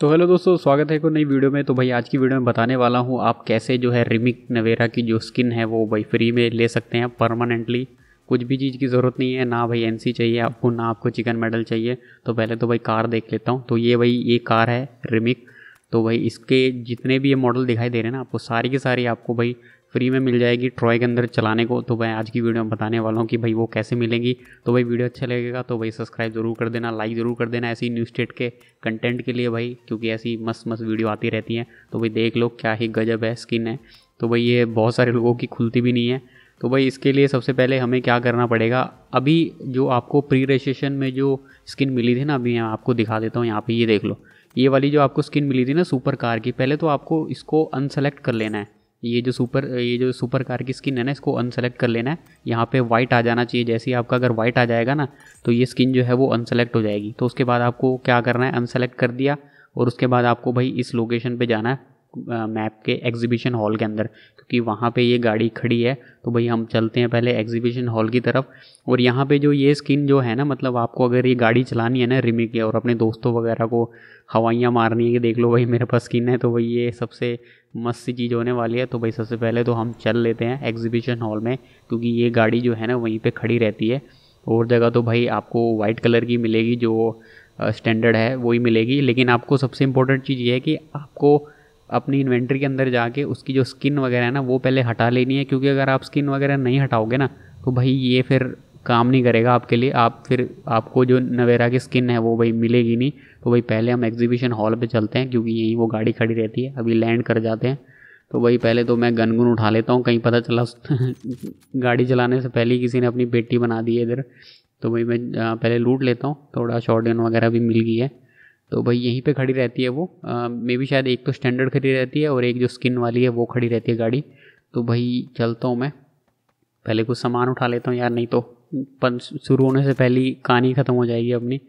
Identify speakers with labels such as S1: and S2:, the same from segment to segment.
S1: तो हेलो दोस्तों स्वागत है एक नई वीडियो में तो भाई आज की वीडियो में बताने वाला हूँ आप कैसे जो है रिमिक नवेरा की जो स्किन है वो भाई फ्री में ले सकते हैं परमानेंटली कुछ भी चीज़ की ज़रूरत नहीं है ना भाई एनसी चाहिए आपको ना आपको चिकन मेडल चाहिए तो पहले तो भाई कार देख लेता हूँ तो ये भाई ये कार है रिमिक तो भाई इसके जितने भी ये मॉडल दिखाई दे रहे हैं ना आपको सारी की सारी आपको भाई फ्री में मिल जाएगी ट्रॉय के अंदर चलाने को तो मैं आज की वीडियो में बताने वाला हूँ कि भाई वो कैसे मिलेंगी तो भाई वीडियो अच्छा लगेगा तो भाई सब्सक्राइब जरूर कर देना लाइक ज़रूर कर देना ऐसी न्यूज़ स्टेट के कंटेंट के लिए भाई क्योंकि ऐसी मस्त मस्त वीडियो आती रहती हैं तो भाई देख लो क्या ही गजब है स्किन है तो भाई ये बहुत सारे लोगों की खुलती भी नहीं है तो भाई इसके लिए सबसे पहले हमें क्या करना पड़ेगा अभी जो आपको प्री रजिस्ट्रेशन में जो स्किन मिली थी ना अभी मैं आपको दिखा देता हूँ यहाँ पे ये देख लो ये वाली जो आपको स्किन मिली थी ना सुपर कार की पहले तो आपको इसको अनसेलेक्ट कर लेना है ये जो सुपर ये जो सुपर कार की स्किन है ना इसको अनसेलेक्ट कर लेना है यहाँ पे वाइट आ जाना चाहिए जैसे ही आपका अगर वाइट आ जाएगा ना तो ये स्किन जो है वो अनसेलेक्ट हो जाएगी तो उसके बाद आपको क्या करना है अनसेलेक्ट कर दिया और उसके बाद आपको भाई इस लोकेशन पे जाना है मैप के एग्जीबिशन हॉल के अंदर क्योंकि वहाँ पे ये गाड़ी खड़ी है तो भाई हम चलते हैं पहले एग्जीबिशन हॉल की तरफ और यहाँ पे जो ये स्किन जो है ना मतलब आपको अगर ये गाड़ी चलानी है ना रिमी की और अपने दोस्तों वगैरह को हवाइयाँ मारनी है कि देख लो भाई मेरे पास स्किन है तो भाई ये सबसे मस्त सी चीज़ होने वाली है तो भाई सबसे पहले तो हम चल लेते हैं एग्जीबिशन हॉल में क्योंकि ये गाड़ी जो है ना वहीं पे खड़ी रहती है और जगह तो भाई आपको वाइट कलर की मिलेगी जो स्टैंडर्ड है वही मिलेगी लेकिन आपको सबसे इम्पोर्टेंट चीज़ ये है कि आपको अपनी इन्वेंट्री के अंदर जाके उसकी जो स्किन वगैरह है ना वो पहले हटा लेनी है क्योंकि अगर आप स्किन वगैरह नहीं हटाओगे ना तो भाई ये फिर काम नहीं करेगा आपके लिए आप फिर आपको जो नवेरा की स्किन है वो भाई मिलेगी नहीं तो भाई पहले हम एग्जीबिशन हॉल पे चलते हैं क्योंकि यहीं वो गाड़ी खड़ी रहती है अभी लैंड कर जाते हैं तो भाई पहले तो मैं गनगुन उठा लेता हूँ कहीं पता चला गाड़ी चलाने से पहले ही किसी ने अपनी बेटी बना दी है इधर तो भाई मैं पहले लूट लेता हूँ थोड़ा शॉर्ट गन वगैरह भी मिल गई है तो भाई यहीं पे खड़ी रहती है वो मे भी शायद एक तो स्टैंडर्ड खड़ी रहती है और एक जो स्किन वाली है वो खड़ी रहती है गाड़ी तो भाई चलता हूँ मैं पहले कुछ सामान उठा लेता हूँ यार नहीं तो शुरू होने से पहले कहानी ख़त्म हो जाएगी अपनी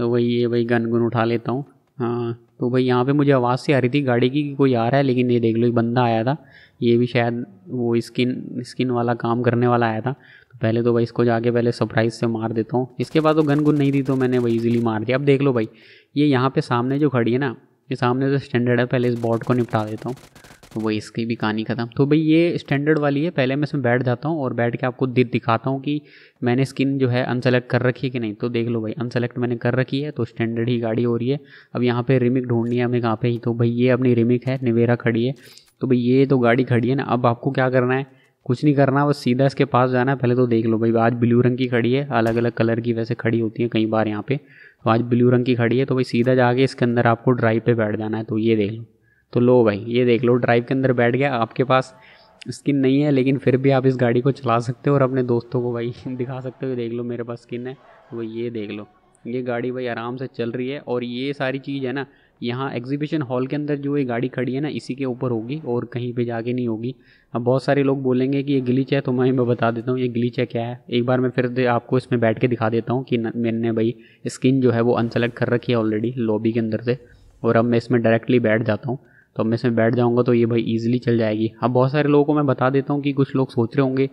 S1: तो वही ये भाई गन गुन उठा लेता हूँ हाँ तो भाई यहाँ पे मुझे आवाज़ से आ रही थी गाड़ी की कि कोई आ रहा है लेकिन ये देख लो एक बंदा आया था ये भी शायद वो स्किन स्किन वाला काम करने वाला आया था तो पहले तो भाई इसको जाके पहले सरप्राइज से मार देता हूँ इसके बाद तो गन गुन नहीं थी तो मैंने भाई इजीली मार दिया अब देख लो भाई ये यहाँ पर सामने जो खड़ी है ना ये सामने जो स्टैंडर्ड है पहले इस बॉट को निपटा देता हूँ तो वही इसकी भी कहानी ख़त्म तो भाई ये स्टैंडर्ड वाली है पहले मैं इसमें बैठ जाता हूँ और बैठ के आपको दिखाता हूँ कि मैंने स्किन जो है अनसेलेक्ट कर रखी है कि नहीं तो देख लो भाई अनसेलेक्ट मैंने कर रखी है तो स्टैंडर्ड ही गाड़ी हो रही है अब यहाँ पर रिमिक ढूंढनी है हमें कहाँ पर ही तो भाई ये अपनी रिमिक है निवेरा खड़ी है तो भाई ये तो गाड़ी खड़ी है ना अब आपको क्या करना है कुछ नहीं करना बस सीधा इसके पास जाना है पहले तो देख लो भाई आज ब्लू रंग की खड़ी है अलग अलग कलर की वैसे खड़ी होती है कई बार यहाँ पे तो आज ब्लू रंग की खड़ी है तो भाई सीधा जाके इसके अंदर आपको ड्राइव पे बैठ जाना है तो ये देख लो तो लो भाई ये देख लो ड्राइव के अंदर बैठ गया आपके पास स्किन नहीं है लेकिन फिर भी आप इस गाड़ी को चला सकते हो और अपने दोस्तों को भाई दिखा सकते हो देख लो मेरे पास स्किन है वो ये देख लो ये गाड़ी भाई आराम से चल रही है और ये सारी चीज़ है ना यहाँ एग्जीबिशन हॉल के अंदर जो ये गाड़ी खड़ी है ना इसी के ऊपर होगी और कहीं पे जाके नहीं होगी अब बहुत सारे लोग बोलेंगे कि ये गिलीच है तो मैं मैं बता देता हूँ ये गिलीच है क्या है एक बार मैं फिर आपको इसमें बैठ के दिखा देता हूँ कि मैंने भाई स्किन जो है वो अनसेलेक्ट कर रखी है ऑलरेडी लॉबी के अंदर से और अब मैं इसमें डायरेक्टली बैठ जाता हूँ तो अब मैं इसमें बैठ जाऊँगा तो ये भाई ईजिली चल जाएगी अब बहुत सारे लोगों को मैं बता देता हूँ कि कुछ लोग सोच रहे होंगे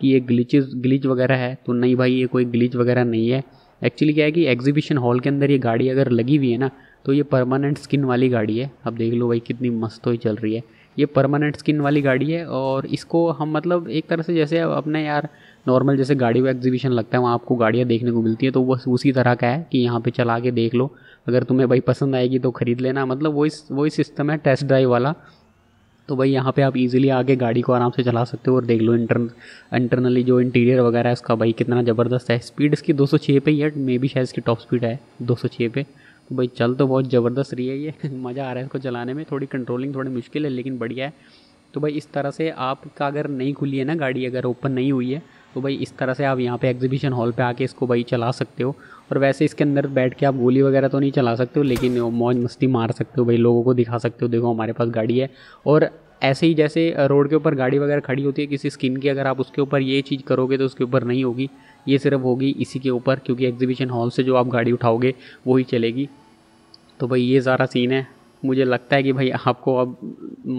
S1: कि ये ग्लिचेस ग्लिच वगैरह है तो नहीं भाई ये कोई ग्लिच वगैरह नहीं है एक्चुअली क्या है कि एग्जीबिशन हॉल के अंदर ये गाड़ी अगर लगी हुई है ना तो ये परमानेंट स्किन वाली गाड़ी है अब देख लो भाई कितनी मस्त हो चल रही है ये परमानेंट स्किन वाली गाड़ी है और इसको हम मतलब एक तरह से जैसे अपने यार नॉर्मल जैसे गाड़ी का एग्जीबिशन लगता है वहाँ आपको गाड़ियाँ देखने को मिलती हैं तो बस उसी तरह का है कि यहाँ पर चला के देख लो अगर तुम्हें भाई पसंद आएगी तो ख़रीद लेना मतलब वही वही सिस्टम है टेस्ट ड्राइव वाला तो भाई यहाँ पे आप इजीली आके गाड़ी को आराम से चला सकते हो और देख लो इंटर इंटरनली जो इंटीरियर वगैरह है उसका भाई कितना ज़बरदस्त है स्पीड इसकी 206 पे ही है मे बी शायद इसकी टॉप स्पीड है 206 पे तो भाई चल तो बहुत ज़बरदस्त रही है ये मज़ा आ रहा है इसको चलाने में थोड़ी कंट्रोलिंग थोड़ी मुश्किल है लेकिन बढ़िया है तो भाई इस तरह से आपका अगर नहीं खुली है ना गाड़ी अगर ओपन नहीं हुई है तो भाई इस तरह से आप यहाँ पे एग्जीबिशन हॉल पे आके इसको भाई चला सकते हो और वैसे इसके अंदर बैठ के आप गोली वगैरह तो नहीं चला सकते हो लेकिन मौज मस्ती मार सकते हो भाई लोगों को दिखा सकते हो देखो हमारे पास गाड़ी है और ऐसे ही जैसे रोड के ऊपर गाड़ी वगैरह खड़ी होती है किसी स्किन की अगर आप उसके ऊपर ये चीज़ करोगे तो उसके ऊपर नहीं होगी ये सिर्फ होगी इसी के ऊपर क्योंकि एग्जीबिशन हॉल से जो आप गाड़ी उठाओगे वही चलेगी तो भाई ये सारा सीन है मुझे लगता है कि भाई आपको अब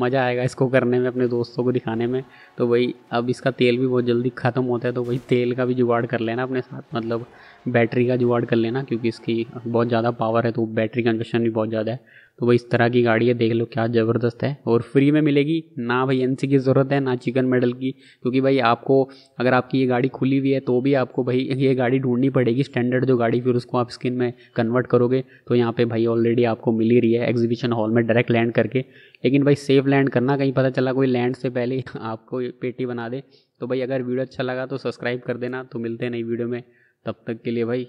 S1: मज़ा आएगा इसको करने में अपने दोस्तों को दिखाने में तो भाई अब इसका तेल भी बहुत जल्दी ख़त्म होता है तो भाई तेल का भी जुगाड़ कर लेना अपने साथ मतलब बैटरी का जुगाड़ कर लेना क्योंकि इसकी बहुत ज़्यादा पावर है तो बैटरी कंजप्शन भी बहुत ज़्यादा है तो भाई इस तरह की गाड़ी है देख लो क्या ज़बरदस्त है और फ्री में मिलेगी ना भाई एन की ज़रूरत है ना चिकन मेडल की क्योंकि भाई आपको अगर आपकी ये गाड़ी खुली हुई है तो भी आपको भाई ये गाड़ी ढूंढनी पड़ेगी स्टैंडर्ड जो गाड़ी फिर उसको आप स्किन में कन्वर्ट करोगे तो यहाँ पे भाई ऑलरेडी आपको मिल ही रही है एग्जीबिशन हॉल में डायरेक्ट लैंड करके लेकिन भाई सेफ लैंड करना कहीं पता चला कोई लैंड से पहले आपको पेटी बना दे तो भाई अगर वीडियो अच्छा लगा तो सब्सक्राइब कर देना तो मिलते हैं नई वीडियो में तब तक के लिए भाई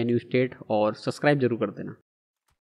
S1: एन यू स्टेट और सब्सक्राइब जरूर कर देना